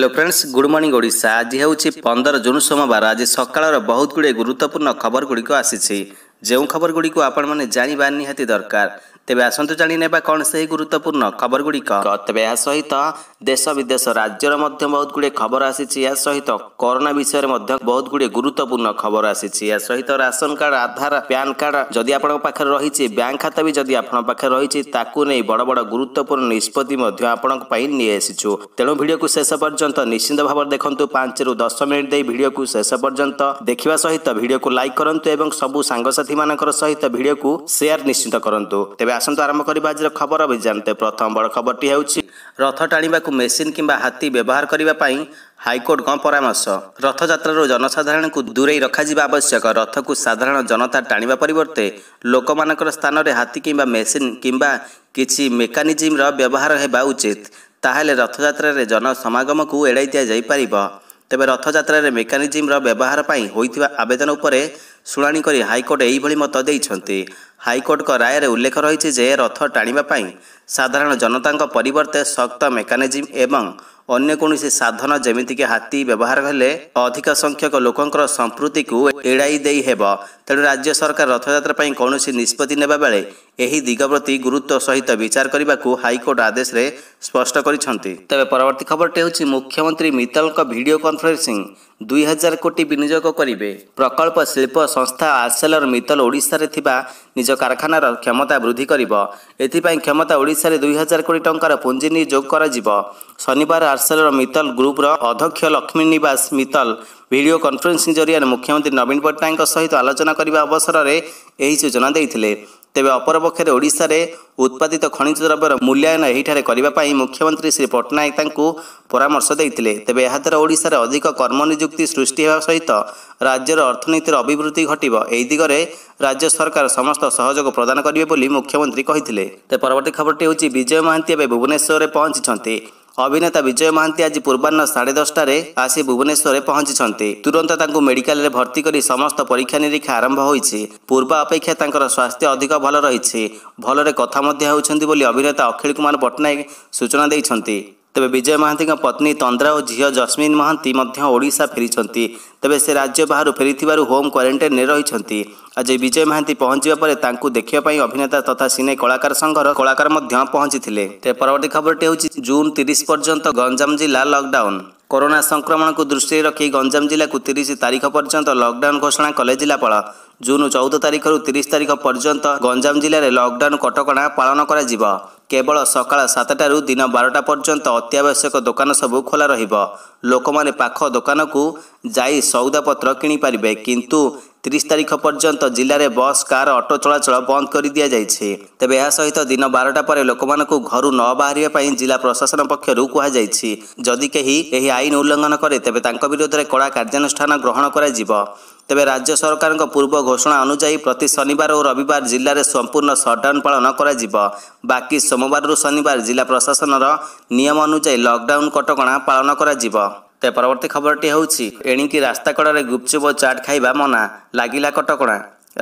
hello friends good morning Odisha आज हौ 15 जुन सोमबार आज सकाल रे बहुत गुडे गुरुत्वपूर्ण खबर गुडिक जेउ खबर गुडिएको आपति दरकार ते जानि नेबा कोन सही गुरुत्वपूर्ण खबर गुडिक तपाईँ सहित ଦେଶ ବିଦେଶ ରାଜ୍ୟର ମଧ୍ୟ ବହୁତ ଗୁଡ଼ିଏ ଖବର ଆସିଛି ଏହା ସହିତ କରୋନା ବିଷୟରେ ମଧ୍ୟ ବହୁତ ଗୁଡ଼ିଏ ଗୁରୁତ୍ୱପୂର୍ଣ୍ଣ ଖବର ଆସିଛି ଏହା ସହିତ ration card Aadhaar PAN card ଯଦି ଆପଣଙ୍କ ପାଖରେ ରହିଛି ବ୍ୟାଙ୍କ ଖାତା ବି ଯଦି ଆପଣଙ୍କ ପାଖରେ ରହିଛି ତାକୁ ନେଇ ବଡ଼ ବଡ଼ ଗୁରୁତ୍ୱପୂର୍ଣ୍ଣ ନିଷ୍ପତ୍ତି ମଧ୍ୟ ଆପଣଙ୍କ ପାଇଁ ନେଇ ଆସିଛୁ ତେଣୁ ଭିଡ଼ିଓକୁ ଶେଷ ପର୍ଯ୍ୟନ୍ତ ନିଶ୍ଚିନ୍ତ ଭାବରେ ଦେଖନ୍ତୁ ପାଞ୍ଚରୁ ଦଶ ମିନିଟ ଦେଇ ଭିଡ଼ିଓକୁ ଶେଷ ପର୍ଯ୍ୟନ୍ତ ଦେଖିବା ସହିତ ଭିଡ଼ିଓକୁ ଲାଇକ୍ କରନ୍ତୁ ଏବଂ ସବୁ ସାଙ୍ଗସାଥିମାନଙ୍କର ସହିତ ଭିଡ଼ିଓକୁ ସେୟାର ନିଶ୍ଚିନ୍ତ କରନ୍ତୁ ତେବେ ଆସନ୍ତୁ ଆରମ୍ଭ କରିବା ଆଜିର ଖବର ଅଭିଯାନ ପ୍ରଥମ ବଡ଼ ଖବରଟି ହେଉଛି ରଥ ଟାଣିବାକୁ ମେସିନ୍ କିମ୍ବା ହାତୀ ବ୍ୟବହାର କରିବା ପାଇଁ ହାଇକୋର୍ଟଙ୍କ ପରାମର୍ଶ ରଥଯାତ୍ରାରୁ ଜନସାଧାରଣଙ୍କୁ ଦୂରେଇ ରଖାଯିବା ଆବଶ୍ୟକ ରଥକୁ ସାଧାରଣ ଜନତା ଟାଣିବା ପରିବର୍ତ୍ତେ ଲୋକମାନଙ୍କର ସ୍ଥାନରେ ହାତୀ କିମ୍ବା ମେସିନ୍ କିମ୍ବା କିଛି ମେକାନିଜିମ୍ର ବ୍ୟବହାର ହେବା ଉଚିତ ତାହେଲେ ରଥଯାତ୍ରାରେ ଜନସମାଗମକୁ ଏଡ଼ାଇ ଦିଆଯାଇପାରିବ ତେବେ ରଥଯାତ୍ରାରେ ମେକାନିଜିମ୍ର ବ୍ୟବହାର ପାଇଁ ହୋଇଥିବା ଆବେଦନ ଉପରେ ଶୁଣାଣି କରି ହାଇକୋର୍ଟ ଏହିଭଳି ମତ ଦେଇଛନ୍ତି ହାଇକୋର୍ଟଙ୍କ ରାୟରେ ଉଲ୍ଲେଖ ରହିଛି ଯେ ରଥ ଟାଣିବା ପାଇଁ ସାଧାରଣ ଜନତାଙ୍କ ପରିବର୍ତ୍ତେ ଶକ୍ତ ମେକାନିଜିମ୍ ଏବଂ ଅନ୍ୟ କୌଣସି ସାଧନ ଯେମିତିକି ହାତୀ ବ୍ୟବହାର ହେଲେ ଅଧିକ ସଂଖ୍ୟକ ଲୋକଙ୍କର ସମ୍ପୃକ୍ତିକୁ ଏଡ଼ାଇ ଦେଇ ହେବ ତେଣୁ ରାଜ୍ୟ ସରକାର ରଥଯାତ୍ରା ପାଇଁ କୌଣସି ନିଷ୍ପତ୍ତି ନେବା ବେଳେ ଏହି ଦିଗ ପ୍ରତି ଗୁରୁତ୍ୱ ସହିତ ବିଚାର କରିବାକୁ ହାଇକୋର୍ଟ ଆଦେଶରେ ସ୍ପଷ୍ଟ କରିଛନ୍ତି ତେବେ ପରବର୍ତ୍ତୀ ଖବରଟି ହେଉଛି ମୁଖ୍ୟମନ୍ତ୍ରୀ ମିତଲଙ୍କ ଭିଡ଼ିଓ କନଫରେନ୍ସିଂ ଦୁଇ ହଜାର କୋଟି ବିନିଯୋଗ କରିବେ ପ୍ରକଳ୍ପ ଶିଳ୍ପ ସଂସ୍ଥା ଆସେଲର ମିତଲ ଓଡ଼ିଶାରେ ଥିବା ନିଜ କାରଖାନାର କ୍ଷମତା ବୃଦ୍ଧି କରିବ ଏଥିପାଇଁ କ୍ଷମତା ଓଡ଼ିଶାରେ ଦୁଇ ହଜାର କୋଟି ଟଙ୍କାର ପୁଞ୍ଜି ନିଯୋଗ କରାଯିବ ଶନିବାର ଆର୍ସେଲର ମିତଲ ଗ୍ରୁପର ଅଧ୍ୟକ୍ଷ ଲକ୍ଷ୍ମୀ ନିବାସ ମିତଲ ଭିଡ଼ିଓ କନଫରେନ୍ସିଂ ଜରିଆରେ ମୁଖ୍ୟମନ୍ତ୍ରୀ ନବୀନ ପଟ୍ଟନାୟକଙ୍କ ସହିତ ଆଲୋଚନା କରିବା ଅବସରରେ ଏହି ସୂଚନା ଦେଇଥିଲେ ତେବେ ଅପରପକ୍ଷରେ ଓଡ଼ିଶାରେ ଉତ୍ପାଦିତ ଖଣିଜ ଦ୍ରବ୍ୟର ମୂଲ୍ୟାୟନ ଏହିଠାରେ କରିବା ପାଇଁ ମୁଖ୍ୟମନ୍ତ୍ରୀ ଶ୍ରୀ ପଟ୍ଟନାୟକ ତାଙ୍କୁ ପରାମର୍ଶ ଦେଇଥିଲେ ତେବେ ଏହାଦ୍ୱାରା ଓଡ଼ିଶାରେ ଅଧିକ କର୍ମନିଯୁକ୍ତି ସୃଷ୍ଟି ହେବା ସହିତ ରାଜ୍ୟର ଅର୍ଥନୀତିର ଅଭିବୃଦ୍ଧି ଘଟିବ ଏହି ଦିଗରେ ରାଜ୍ୟ ସରକାର ସମସ୍ତ ସହଯୋଗ ପ୍ରଦାନ କରିବେ ବୋଲି ମୁଖ୍ୟମନ୍ତ୍ରୀ କହିଥିଲେ ତେବେ ପରବର୍ତ୍ତୀ ଖବରଟି ହେଉଛି ବିଜୟ ମହାନ୍ତି ଏବେ ଭୁବନେଶ୍ୱରରେ ପହଞ୍ଚିଛନ୍ତି ଅଭିନେତା ବିଜୟ ମହାନ୍ତି ଆଜି ପୂର୍ବାହ୍ନ ସାଢ଼େ ଦଶଟାରେ ଆସି ଭୁବନେଶ୍ୱରରେ ପହଞ୍ଚିଛନ୍ତି ତୁରନ୍ତ ତାଙ୍କୁ ମେଡିକାଲରେ ଭର୍ତ୍ତି କରି ସମସ୍ତ ପରୀକ୍ଷା ନିରୀକ୍ଷା ଆରମ୍ଭ ହୋଇଛି ପୂର୍ବ ଅପେକ୍ଷା ତାଙ୍କର ସ୍ୱାସ୍ଥ୍ୟ ଅଧିକ ଭଲ ରହିଛି ଭଲରେ କଥା ମଧ୍ୟ ହେଉଛନ୍ତି ବୋଲି ଅଭିନେତା ଅଖିଳ କୁମାର ପଟ୍ଟନାୟକ ସୂଚନା ଦେଇଛନ୍ତି ତେବେ ବିଜୟ ମହାନ୍ତିଙ୍କ ପତ୍ନୀ ତନ୍ଦ୍ରା ଓ ଝିଅ ଜସ୍ମିନ୍ ମହାନ୍ତି ମଧ୍ୟ ଓଡ଼ିଶା ଫେରିଛନ୍ତି ତେବେ ସେ ରାଜ୍ୟ ବାହାରୁ ଫେରିଥିବାରୁ ହୋମ୍ କ୍ୱାରେଣ୍ଟାଇନ୍ରେ ରହିଛନ୍ତି ଆଜି ବିଜୟ ମହାନ୍ତି ପହଞ୍ଚିବା ପରେ ତାଙ୍କୁ ଦେଖିବା ପାଇଁ ଅଭିନେତା ତଥା ସିନେ କଳାକାର ସଂଘର କଳାକାର ମଧ୍ୟ ପହଞ୍ଚିଥିଲେ ତେବେ ପରବର୍ତ୍ତୀ ଖବରଟି ହେଉଛି ଜୁନ୍ ତିରିଶ ପର୍ଯ୍ୟନ୍ତ ଗଞ୍ଜାମ ଜିଲ୍ଲା ଲକ୍ଡାଉନ୍ କରୋନା ସଂକ୍ରମଣକୁ ଦୃଷ୍ଟିରେ ରଖି ଗଞ୍ଜାମ ଜିଲ୍ଲାକୁ ତିରିଶ ତାରିଖ ପର୍ଯ୍ୟନ୍ତ ଲକ୍ଡାଉନ୍ ଘୋଷଣା କଲେ ଜିଲ୍ଲାପାଳ ଜୁନ୍ ଚଉଦ ତାରିଖରୁ ତିରିଶ ତାରିଖ ପର୍ଯ୍ୟନ୍ତ ଗଞ୍ଜାମ ଜିଲ୍ଲାରେ ଲକ୍ଡାଉନ୍ କଟକଣା ପାଳନ କରାଯିବ কেবল ସକାଳ ସାତଟାରୁ ଦିନ ବାରଟା ପର୍ଯ୍ୟନ୍ତ ଅତ୍ୟାବଶ୍ୟକ ଦୋକାନ ସବୁ ଖୋଲା ରହିବ ଲୋକମାନେ ପାଖ ଦୋକାନକୁ ଯାଇ ସଉଦାପତ୍ର କିଣିପାରିବେ କିନ୍ତୁ ତିରିଶ ତାରିଖ ପର୍ଯ୍ୟନ୍ତ ଜିଲ୍ଲାରେ ବସ୍ କାର୍ ଅଟୋ ଚଳାଚଳ ବନ୍ଦ କରିଦିଆଯାଇଛି ତେବେ ଏହା ସହିତ ଦିନ ବାରଟା ପରେ ଲୋକମାନଙ୍କୁ ଘରୁ ନ ବାହାରିବା ପାଇଁ ଜିଲ୍ଲା ପ୍ରଶାସନ ପକ୍ଷରୁ କୁହାଯାଇଛି ଯଦି କେହି ଏହି ଆଇନ ଉଲ୍ଲଂଘନ କରେ ତେବେ ତାଙ୍କ ବିରୋଧରେ କଡ଼ା କାର୍ଯ୍ୟାନୁଷ୍ଠାନ ଗ୍ରହଣ କରାଯିବ ତେବେ ରାଜ୍ୟ ସରକାରଙ୍କ ପୂର୍ବ ଘୋଷଣା ଅନୁଯାୟୀ ପ୍ରତି ଶନିବାର ଓ ରବିବାର ଜିଲ୍ଲାରେ ସମ୍ପୂର୍ଣ୍ଣ ସଟ୍ଡାଉନ୍ ପାଳନ କରାଯିବ ବାକି ସୋମବାରରୁ ଶନିବାର ଜିଲ୍ଲା ପ୍ରଶାସନର ନିୟମ ଅନୁଯାୟୀ ଲକଡାଉନ୍ କଟକଣା ପାଳନ କରାଯିବ ତେବେ ପରବର୍ତ୍ତୀ ଖବରଟି ହେଉଛି ଏଣିକି ରାସ୍ତା କଡ଼ରେ ଗୁପଚୁପ ଓ ଚାଟ୍ ଖାଇବା ମନା ଲାଗିଲା କଟକଣା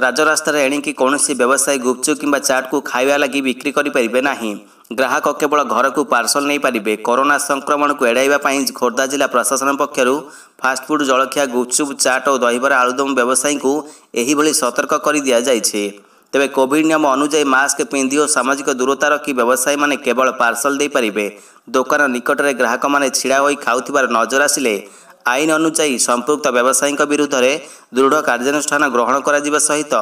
ରାଜରାସ୍ତାରେ ଏଣିକି କୌଣସି ବ୍ୟବସାୟୀ ଗୁପଚୁପ କିମ୍ବା ଚାଟ୍କୁ ଖାଇବା ଲାଗି ବିକ୍ରି କରିପାରିବେ ନାହିଁ ଗ୍ରାହକ କେବଳ ଘରକୁ ପାର୍ସଲ ନେଇପାରିବେ କରୋନା ସଂକ୍ରମଣକୁ ଏଡ଼ାଇବା ପାଇଁ ଖୋର୍ଦ୍ଧା ଜିଲ୍ଲା ପ୍ରଶାସନ ପକ୍ଷରୁ ଫାଷ୍ଟଫୁଡ୍ ଜଳଖିଆ ଗୁପଚୁପ୍ ଚାଟ୍ ଓ ଦହିବରା ଆଳୁଦମ ବ୍ୟବସାୟୀଙ୍କୁ ଏହିଭଳି ସତର୍କ କରି ଦିଆଯାଇଛି ତେବେ କୋଭିଡ ନିୟମ ଅନୁଯାୟୀ ମାସ୍କ ପିନ୍ଧି ଓ ସାମାଜିକ ଦୂରତା ରଖି ବ୍ୟବସାୟୀମାନେ କେବଳ ପାର୍ସଲ ଦେଇପାରିବେ ଦୋକାନ ନିକଟରେ ଗ୍ରାହକମାନେ ଛିଡ଼ା ହୋଇ ଖାଉଥିବାର ନଜର ଆସିଲେ ଆଇନ ଅନୁଯାୟୀ ସମ୍ପୃକ୍ତ ବ୍ୟବସାୟୀଙ୍କ ବିରୁଦ୍ଧରେ ଦୃଢ଼ କାର୍ଯ୍ୟାନୁଷ୍ଠାନ ଗ୍ରହଣ କରାଯିବା ସହିତ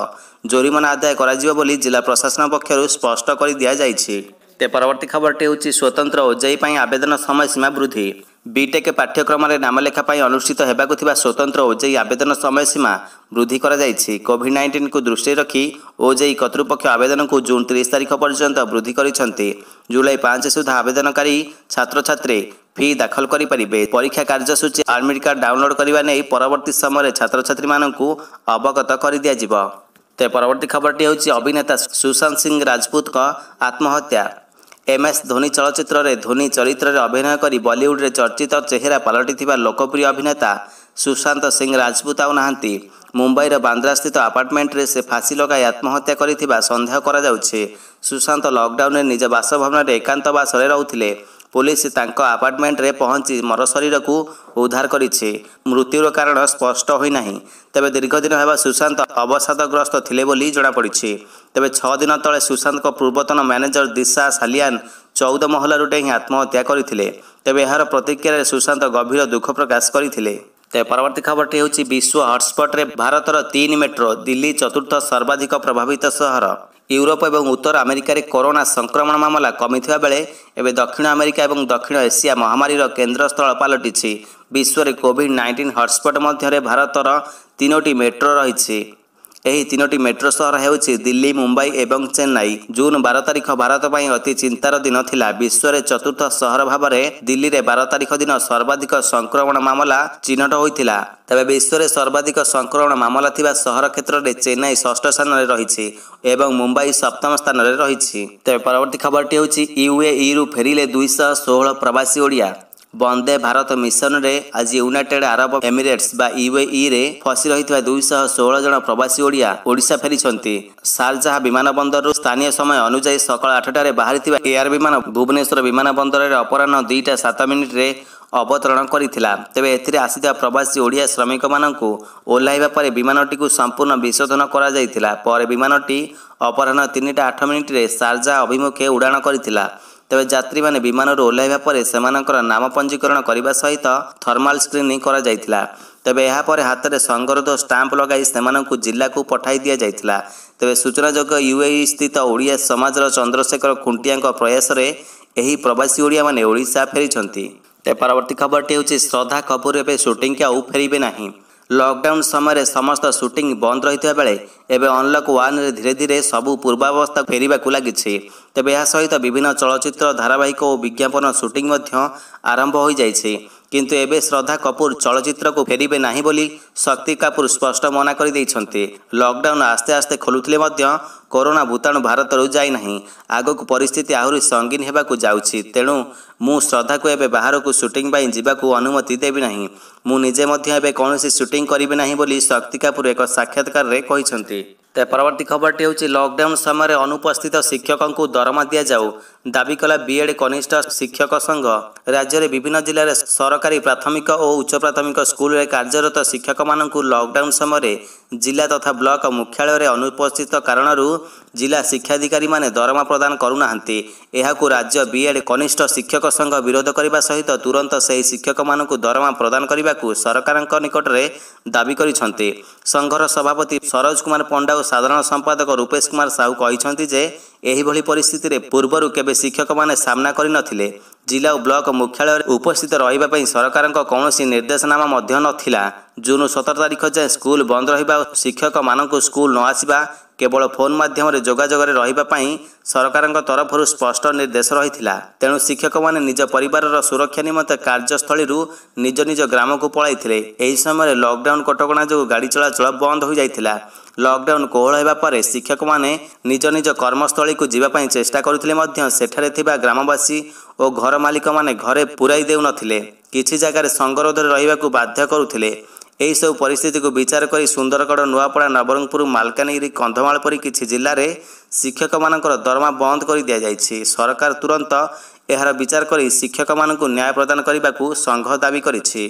ଜୋରିମାନା ଆଦାୟ କରାଯିବ ବୋଲି ଜିଲ୍ଲା ପ୍ରଶାସନ ପକ୍ଷରୁ ସ୍ପଷ୍ଟ କରି ଦିଆଯାଇଛି તે પરવર્તી ખબરટી ହେଉଛି ସ୍ୱତନ୍ତ୍ର ଓଜେଇ ପାଇଁ ଆବେଦନ ସମୟସୀମା ବୃଦ୍ଧି ବିଟେକ୍ ପାଠ୍ୟକ୍ରମରେ ନାମଲେଖା ପାଇଁ ଅନୁଷ୍ଠିତ ହେବାକୁ ଥିବା ସ୍ୱତନ୍ତ୍ର ଓଜେଇ ଆବେଦନ ସମୟସୀମା ବୃଦ୍ଧି କରାଯାଇଛି କୋଭିଡ୍ ନାଇଣ୍ଟିନ୍କୁ ଦୃଷ୍ଟିରେ ରଖି ଓଜେଇ କର୍ତ୍ତୃପକ୍ଷ ଆବେଦନକୁ ଜୁନ୍ ତିରିଶ ତାରିଖ ପର୍ଯ୍ୟନ୍ତ ବୃଦ୍ଧି କରିଛନ୍ତି ଜୁଲାଇ ପାଞ୍ଚ ସୁଦ୍ଧା ଆବେଦନକାରୀ ଛାତ୍ରଛାତ୍ରୀ ଫି ଦାଖଲ କରିପାରିବେ ପରୀକ୍ଷା କାର୍ଯ୍ୟସୂଚୀ ଆଡମିଟ୍ କାର୍ଡ଼ ଡାଉନଲୋଡ୍ କରିବା ନେଇ ପରବର୍ତ୍ତୀ ସମୟରେ ଛାତ୍ରଛାତ୍ରୀମାନଙ୍କୁ ଅବଗତ କରିଦିଆଯିବ ତେବେ ପରବର୍ତ୍ତୀ ଖବରଟି ହେଉଛି ଅଭିନେତା ସୁଶାନ୍ତ ସିଂ ରାଜପୁତଙ୍କ ଆତ୍ମହତ୍ୟା ଏମ୍ଏସ୍ ଧୋନି ଚଳଚ୍ଚିତ୍ରରେ ଧୋନି ଚରିତ୍ରରେ ଅଭିନୟ କରି ବଲିଉଡ଼ରେ ଚର୍ଚ୍ଚିତ ଚେହେରା ପାଲଟିଥିବା ଲୋକପ୍ରିୟ ଅଭିନେତା ସୁଶାନ୍ତ ସିଂ ରାଜପୁତ ଆଉ ନାହାନ୍ତି ମୁମ୍ବାଇର ବାନ୍ଦ୍ରାସ୍ଥିତ ଆପାର୍ଟମେଣ୍ଟରେ ସେ ଫାଶି ଲଗାଇ ଆତ୍ମହତ୍ୟା କରିଥିବା ସନ୍ଦେହ କରାଯାଉଛି ସୁଶାନ୍ତ ଲକ୍ଡାଉନରେ ନିଜ ବାସଭବନରେ ଏକାନ୍ତବାସରେ ରହୁଥିଲେ ପୋଲିସ ତାଙ୍କ ଆପାର୍ଟମେଣ୍ଟରେ ପହଞ୍ଚି ମରଶରୀରକୁ ଉଦ୍ଧାର କରିଛି ମୃତ୍ୟୁର କାରଣ ସ୍ପଷ୍ଟ ହୋଇନାହିଁ ତେବେ ଦୀର୍ଘଦିନ ହେବା ସୁଶାନ୍ତ ଅବସାଦଗ୍ରସ୍ତ ଥିଲେ ବୋଲି ଜଣାପଡ଼ିଛି ତେବେ ଛଅ ଦିନ ତଳେ ସୁଶାନ୍ତଙ୍କ ପୂର୍ବତନ ମ୍ୟାନେଜର ଦିଶା ସାଲିଆନ ଚଉଦ ମହଲାରୁ ଡେଇଁ ଆତ୍ମହତ୍ୟା କରିଥିଲେ ତେବେ ଏହାର ପ୍ରତିକ୍ରିୟାରେ ସୁଶାନ୍ତ ଗଭୀର ଦୁଃଖ ପ୍ରକାଶ କରିଥିଲେ ତେବେ ପରବର୍ତ୍ତୀ ଖବରଟି ହେଉଛି ବିଶ୍ୱ ହଟସ୍ପଟରେ ଭାରତର ତିନି ମେଟ୍ରୋ ଦିଲ୍ଲୀ ଚତୁର୍ଥ ସର୍ବାଧିକ ପ୍ରଭାବିତ ସହର ୟୁରୋପ ଏବଂ ଉତ୍ତର ଆମେରିକାରେ କରୋନା ସଂକ୍ରମଣ ମାମଲା କମିଥିବା ବେଳେ ଏବେ ଦକ୍ଷିଣ ଆମେରିକା ଏବଂ ଦକ୍ଷିଣ ଏସିଆ ମହାମାରୀର କେନ୍ଦ୍ରସ୍ଥଳ ପାଲଟିଛି ବିଶ୍ୱରେ କୋଭିଡ୍ ନାଇଣ୍ଟିନ୍ ହଟ୍ସ୍ପଟ୍ ମଧ୍ୟରେ ଭାରତର ତିନୋଟି ମେଟ୍ରୋ ରହିଛି ଏହି ତିନୋଟି ମେଟ୍ରୋ ସହର ହେଉଛି ଦିଲ୍ଲୀ ମୁମ୍ବାଇ ଏବଂ ଚେନ୍ନାଇ ଜୁନ୍ ବାର ତାରିଖ ଭାରତ ପାଇଁ ଅତି ଚିନ୍ତାର ଦିନ ଥିଲା ବିଶ୍ୱରେ ଚତୁର୍ଥ ସହର ଭାବରେ ଦିଲ୍ଲୀରେ ବାର ତାରିଖ ଦିନ ସର୍ବାଧିକ ସଂକ୍ରମଣ ମାମଲା ଚିହ୍ନଟ ହୋଇଥିଲା ତେବେ ବିଶ୍ୱରେ ସର୍ବାଧିକ ସଂକ୍ରମଣ ମାମଲା ଥିବା ସହର କ୍ଷେତ୍ରରେ ଚେନ୍ନାଇ ଷଷ୍ଠ ସ୍ଥାନରେ ରହିଛି ଏବଂ ମୁମ୍ବାଇ ସପ୍ତମ ସ୍ଥାନରେ ରହିଛି ତେବେ ପରବର୍ତ୍ତୀ ଖବରଟି ହେଉଛି ୟୁଏଇରୁ ଫେରିଲେ ଦୁଇଶହ ଷୋହଳ ପ୍ରବାସୀ ଓଡ଼ିଆ ବନ୍ଦେ ଭାରତ ମିଶନରେ ଆଜି ୟୁନାଇଟେଡ୍ ଆରବ ଏମିରେଟ୍ସ ବା ୟୁଏଇରେ ଫସି ରହିଥିବା ଦୁଇଶହ ଷୋହଳ ଜଣ ପ୍ରବାସୀ ଓଡ଼ିଆ ଓଡ଼ିଶା ଫେରିଛନ୍ତି ସାରଜାହା ବିମାନ ବନ୍ଦରରୁ ସ୍ଥାନୀୟ ସମୟ ଅନୁଯାୟୀ ସକାଳ ଆଠଟାରେ ବାହାରିଥିବା ଏୟାର ବିମାନ ଭୁବନେଶ୍ୱର ବିମାନ ବନ୍ଦରରେ ଅପରାହ୍ନ ଦୁଇଟା ସାତ ମିନିଟ୍ରେ ଅବତରଣ କରିଥିଲା ତେବେ ଏଥିରେ ଆସିଥିବା ପ୍ରବାସୀ ଓଡ଼ିଆ ଶ୍ରମିକମାନଙ୍କୁ ଓହ୍ଲାଇବା ପରେ ବିମାନଟିକୁ ସମ୍ପୂର୍ଣ୍ଣ ବିଶୋଧନ କରାଯାଇଥିଲା ପରେ ବିମାନଟି ଅପରାହ୍ନ ତିନିଟା ଆଠ ମିନିଟ୍ରେ ସାରଜା ଅଭିମୁଖେ ଉଡ଼ାଣ କରିଥିଲା ତେବେ ଯାତ୍ରୀମାନେ ବିମାନରୁ ଓହ୍ଲାଇବା ପରେ ସେମାନଙ୍କର ନାମ ପଞ୍ଜୀକରଣ କରିବା ସହିତ ଥର୍ମାଲ ସ୍କ୍ରିନିଂ କରାଯାଇଥିଲା ତେବେ ଏହାପରେ ହାତରେ ସଙ୍ଗରୋଧ ଷ୍ଟାମ୍ପ ଲଗାଇ ସେମାନଙ୍କୁ ଜିଲ୍ଲାକୁ ପଠାଇ ଦିଆଯାଇଥିଲା ତେବେ ସୂଚନାଯୋଗ୍ୟ ୟୁଏଇ ସ୍ଥିତ ଓଡ଼ିଆ ସମାଜର ଚନ୍ଦ୍ରଶେଖର ଖୁଣ୍ଟିଆଙ୍କ ପ୍ରୟାସରେ ଏହି ପ୍ରବାସୀ ଓଡ଼ିଆମାନେ ଓଡ଼ିଶା ଫେରିଛନ୍ତି ତେବେ ପରବର୍ତ୍ତୀ ଖବରଟି ହେଉଛି ଶ୍ରଦ୍ଧା କପୁର ଏବେ ସୁଟିଂ ଆଉ ଫେରିବେ ନାହିଁ ଲକଡାଉନ ସମୟରେ ସମସ୍ତ ସୁଟିଂ ବନ୍ଦ ରହିଥିବା ବେଳେ ଏବେ ଅନଲକ୍ ୱାନରେ ଧୀରେ ଧୀରେ ସବୁ ପୂର୍ବାବସ୍ଥା ଫେରିବାକୁ ଲାଗିଛି ତେବେ ଏହା ସହିତ ବିଭିନ୍ନ ଚଳଚ୍ଚିତ୍ର ଧାରାବାହିକ ଓ ବିଜ୍ଞାପନ ସୁଟିଂ ମଧ୍ୟ ଆରମ୍ଭ ହୋଇଯାଇଛି କିନ୍ତୁ ଏବେ ଶ୍ରଦ୍ଧା କପୁର ଚଳଚ୍ଚିତ୍ରକୁ ଫେରିବେ ନାହିଁ ବୋଲି ଶକ୍ତି କପୁର ସ୍ପଷ୍ଟ ମନା କରିଦେଇଛନ୍ତି ଲକଡାଉନ୍ ଆସ୍ତେ ଆସ୍ତେ ଖୋଲୁଥିଲେ ମଧ୍ୟ କରୋନା ଭୂତାଣୁ ଭାରତରୁ ଯାଇନାହିଁ ଆଗକୁ ପରିସ୍ଥିତି ଆହୁରି ସଙ୍ଗୀନ ହେବାକୁ ଯାଉଛି ତେଣୁ ମୁଁ ଶ୍ରଦ୍ଧାକୁ ଏବେ ବାହାରକୁ ସୁଟିଂ ପାଇଁ ଯିବାକୁ ଅନୁମତି ଦେବି ନାହିଁ ମୁଁ ନିଜେ ମଧ୍ୟ ଏବେ କୌଣସି ସୁଟିଂ କରିବି ନାହିଁ ବୋଲି ଶକ୍ତି କପୁର ଏକ ସାକ୍ଷାତକାରରେ କହିଛନ୍ତି ପରବର୍ତ୍ତୀ ଖବରଟି ହେଉଛି ଲକ୍ଡାଉନ୍ ସମୟରେ ଅନୁପସ୍ଥିତ ଶିକ୍ଷକଙ୍କୁ ଦରମା ଦିଆଯାଉ ଦାବି କଲା ବିଏଡ୍ କନିଷ୍ଠ ଶିକ୍ଷକ ସଂଘ ରାଜ୍ୟରେ ବିଭିନ୍ନ ଜିଲ୍ଲାରେ ସରକାରୀ ପ୍ରାଥମିକ ଓ ଉଚ୍ଚ ପ୍ରାଥମିକ ସ୍କୁଲରେ କାର୍ଯ୍ୟରତ ଶିକ୍ଷକମାନଙ୍କୁ ଲକ୍ଡାଉନ୍ ସମୟରେ ଜିଲ୍ଲା ତଥା ବ୍ଲକ ମୁଖ୍ୟାଳୟରେ ଅନୁପସ୍ଥିତ କାରଣରୁ ଜିଲ୍ଲା ଶିକ୍ଷାଧିକାରୀମାନେ ଦରମା ପ୍ରଦାନ କରୁନାହାନ୍ତି ଏହାକୁ ରାଜ୍ୟ ବିଏଡ୍ କନିଷ୍ଠ ଶିକ୍ଷକ ସଂଘ ବିରୋଧ କରିବା ସହିତ ତୁରନ୍ତ ସେହି ଶିକ୍ଷକମାନଙ୍କୁ ଦରମା ପ୍ରଦାନ କରିବାକୁ ସରକାରଙ୍କ ନିକଟରେ ଦାବି କରିଛନ୍ତି ସଂଘର ସଭାପତି ସରୋଜ କୁମାର ପଣ୍ଡା ଓ ସାଧାରଣ ସମ୍ପାଦକ ରୂପେଶ କୁମାର ସାହୁ କହିଛନ୍ତି ଯେ ଏହିଭଳି ପରିସ୍ଥିତିରେ ପୂର୍ବରୁ କେବେ ଶିକ୍ଷକମାନେ ସାମ୍ନା କରିନଥିଲେ ଜିଲ୍ଲା ଓ ବ୍ଲକ ମୁଖ୍ୟାଳୟରେ ଉପସ୍ଥିତ ରହିବା ପାଇଁ ସରକାରଙ୍କ କୌଣସି ନିର୍ଦ୍ଦେଶନାମା ମଧ୍ୟ ନଥିଲା ଜୁନ ସତର ତାରିଖ ଯାଏଁ ସ୍କୁଲ ବନ୍ଦ ରହିବା ଓ ଶିକ୍ଷକମାନଙ୍କୁ ସ୍କୁଲ ନ ଆସିବା କେବଳ ଫୋନ୍ ମାଧ୍ୟମରେ ଯୋଗାଯୋଗରେ ରହିବା ପାଇଁ ସରକାରଙ୍କ ତରଫରୁ ସ୍ପଷ୍ଟ ନିର୍ଦ୍ଦେଶ ରହିଥିଲା ତେଣୁ ଶିକ୍ଷକମାନେ ନିଜ ପରିବାରର ସୁରକ୍ଷା ନିମନ୍ତେ କାର୍ଯ୍ୟସ୍ଥଳୀରୁ ନିଜ ନିଜ ଗ୍ରାମକୁ ପଳାଇଥିଲେ ଏହି ସମୟରେ ଲକଡାଉନ୍ କଟକଣା ଯୋଗୁଁ ଗାଡ଼ି ଚଳାଚଳ ବନ୍ଦ ହୋଇଯାଇଥିଲା ଲକ୍ଡାଉନ୍ କୋହଳ ହେବା ପରେ ଶିକ୍ଷକମାନେ ନିଜ ନିଜ କର୍ମସ୍ଥଳୀକୁ ଯିବା ପାଇଁ ଚେଷ୍ଟା କରୁଥିଲେ ମଧ୍ୟ ସେଠାରେ ଥିବା ଗ୍ରାମବାସୀ ଓ ଘର ମାଲିକମାନେ ଘରେ ପୂରାଇ ଦେଉନଥିଲେ କିଛି ଜାଗାରେ ସଙ୍ଗରୋଧରେ ରହିବାକୁ ବାଧ୍ୟ କରୁଥିଲେ ଏହିସବୁ ପରିସ୍ଥିତିକୁ ବିଚାର କରି ସୁନ୍ଦରଗଡ଼ ନୂଆପଡ଼ା ନବରଙ୍ଗପୁର ମାଲକାନଗିରି କନ୍ଧମାଳ ପରି କିଛି ଜିଲ୍ଲାରେ ଶିକ୍ଷକମାନଙ୍କର ଦରମା ବନ୍ଦ କରି ଦିଆଯାଇଛି ସରକାର ତୁରନ୍ତ ଏହାର ବିଚାର କରି ଶିକ୍ଷକମାନଙ୍କୁ ନ୍ୟାୟ ପ୍ରଦାନ କରିବାକୁ ସଂଘ ଦାବି କରିଛି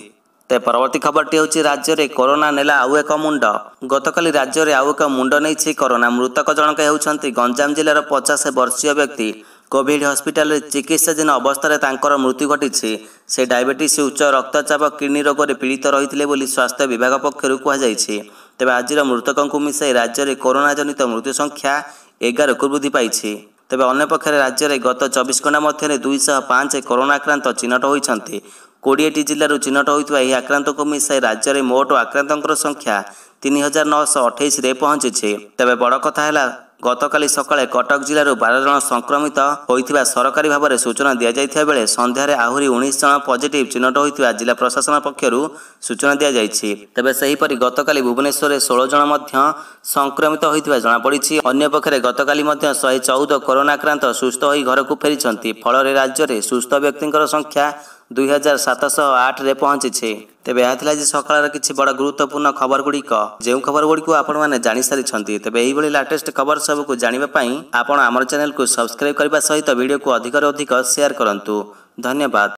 ତେବେ ପରବର୍ତ୍ତୀ ଖବରଟି ହେଉଛି ରାଜ୍ୟରେ କରୋନା ନେଲା ଆଉ ଏକ ମୁଣ୍ଡ ଗତକାଲି ରାଜ୍ୟରେ ଆଉ ଏକ ମୁଣ୍ଡ ନେଇଛି କରୋନା ମୃତକ ଜଣକ ହେଉଛନ୍ତି ଗଞ୍ଜାମ ଜିଲ୍ଲାର ପଚାଶ ବର୍ଷୀୟ ବ୍ୟକ୍ତି କୋଭିଡ୍ ହସ୍ପିଟାଲରେ ଚିକିତ୍ସାଧୀନ ଅବସ୍ଥାରେ ତାଙ୍କର ମୃତ୍ୟୁ ଘଟିଛି ସେ ଡାଇବେଟିସ୍ ଉଚ୍ଚ ରକ୍ତଚାପ କିଡ଼ନୀ ରୋଗରେ ପୀଡ଼ିତ ରହିଥିଲେ ବୋଲି ସ୍ୱାସ୍ଥ୍ୟ ବିଭାଗ ପକ୍ଷରୁ କୁହାଯାଇଛି ତେବେ ଆଜିର ମୃତକଙ୍କୁ ମିଶାଇ ରାଜ୍ୟରେ କରୋନା ଜନିତ ମୃତ୍ୟୁ ସଂଖ୍ୟା ଏଗାରକୁ ବୃଦ୍ଧି ପାଇଛି ତେବେ ଅନ୍ୟପକ୍ଷରେ ରାଜ୍ୟରେ ଗତ ଚବିଶ ଘଣ୍ଟା ମଧ୍ୟରେ ଦୁଇଶହ ପାଞ୍ଚ କରୋନା ଆକ୍ରାନ୍ତ ଚିହ୍ନଟ ହୋଇଛନ୍ତି କୋଡ଼ିଏଟି ଜିଲ୍ଲାରୁ ଚିହ୍ନଟ ହୋଇଥିବା ଏହି ଆକ୍ରାନ୍ତଙ୍କୁ ମିଶାଇ ରାଜ୍ୟରେ ମୋଟ ଆକ୍ରାନ୍ତଙ୍କର ସଂଖ୍ୟା ତିନି ହଜାର ନଅଶହ ଅଠେଇଶରେ ପହଞ୍ଚିଛି ତେବେ ବଡ଼ କଥା ହେଲା ଗତକାଲି ସକାଳେ କଟକ ଜିଲ୍ଲାରୁ ବାର ଜଣ ସଂକ୍ରମିତ ହୋଇଥିବା ସରକାରୀ ଭାବରେ ସୂଚନା ଦିଆଯାଇଥିବା ବେଳେ ସନ୍ଧ୍ୟାରେ ଆହୁରି ଉଣେଇଶ ଜଣ ପଜିଟିଭ୍ ଚିହ୍ନଟ ହୋଇଥିବା ଜିଲ୍ଲା ପ୍ରଶାସନ ପକ୍ଷରୁ ସୂଚନା ଦିଆଯାଇଛି ତେବେ ସେହିପରି ଗତକାଲି ଭୁବନେଶ୍ୱରରେ ଷୋହଳ ଜଣ ମଧ୍ୟ ସଂକ୍ରମିତ ହୋଇଥିବା ଜଣାପଡ଼ିଛି ଅନ୍ୟପକ୍ଷରେ ଗତକାଲି ମଧ୍ୟ ଶହେ ଚଉଦ କରୋନା ଆକ୍ରାନ୍ତ ସୁସ୍ଥ ହୋଇ ଘରକୁ ଫେରିଛନ୍ତି ଫଳରେ ରାଜ୍ୟରେ ସୁସ୍ଥ ବ୍ୟକ୍ତିଙ୍କର ସଂଖ୍ୟା ଦୁଇ ହଜାର ସାତଶହ ଆଠରେ ପହଞ୍ଚିଛି ତେବେ ଏହା ଥିଲା ଆଜି ସକାଳର କିଛି ବଡ଼ ଗୁରୁତ୍ୱପୂର୍ଣ୍ଣ ଖବର ଗୁଡ଼ିକ ଯେଉଁ ଖବର ଗୁଡ଼ିକୁ ଆପଣମାନେ ଜାଣିସାରିଛନ୍ତି ତେବେ ଏହିଭଳି ଲାଟେଷ୍ଟ ଖବର ସବୁକୁ ଜାଣିବା ପାଇଁ ଆପଣ ଆମର ଚ୍ୟାନେଲକୁ ସବସ୍କ୍ରାଇବ କରିବା ସହିତ ଭିଡ଼ିଓକୁ ଅଧିକରୁ ଅଧିକ ସେୟାର କରନ୍ତୁ ଧନ୍ୟବାଦ